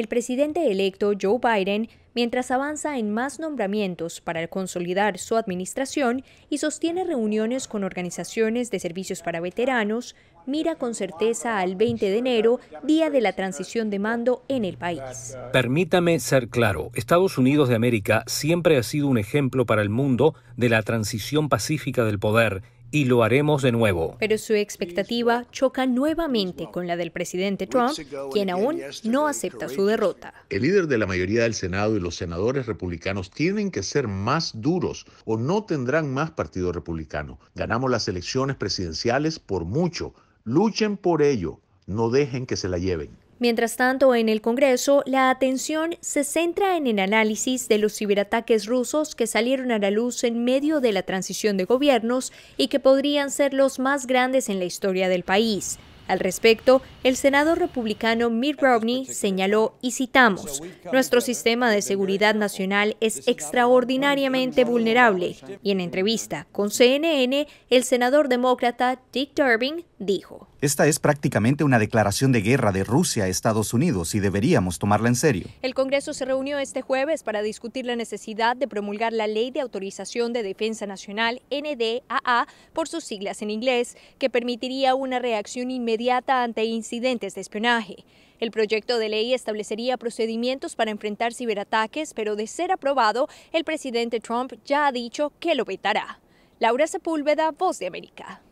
el presidente electo Joe Biden, mientras avanza en más nombramientos para consolidar su administración y sostiene reuniones con organizaciones de servicios para veteranos, mira con certeza al 20 de enero, día de la transición de mando en el país. Permítame ser claro, Estados Unidos de América siempre ha sido un ejemplo para el mundo de la transición pacífica del poder y lo haremos de nuevo. Pero su expectativa choca nuevamente con la del presidente Trump, quien aún no acepta su derrota. El líder de la mayoría del Senado y los senadores republicanos tienen que ser más duros o no tendrán más partido republicano. Ganamos las elecciones presidenciales por mucho. Luchen por ello. No dejen que se la lleven. Mientras tanto, en el Congreso, la atención se centra en el análisis de los ciberataques rusos que salieron a la luz en medio de la transición de gobiernos y que podrían ser los más grandes en la historia del país. Al respecto, el senador republicano Mitt Romney señaló, y citamos, Nuestro sistema de seguridad nacional es extraordinariamente vulnerable. Y en entrevista con CNN, el senador demócrata Dick Durbin dijo, esta es prácticamente una declaración de guerra de Rusia a Estados Unidos y deberíamos tomarla en serio. El Congreso se reunió este jueves para discutir la necesidad de promulgar la Ley de Autorización de Defensa Nacional, NDAA, por sus siglas en inglés, que permitiría una reacción inmediata ante incidentes de espionaje. El proyecto de ley establecería procedimientos para enfrentar ciberataques, pero de ser aprobado, el presidente Trump ya ha dicho que lo vetará. Laura Sepúlveda, Voz de América.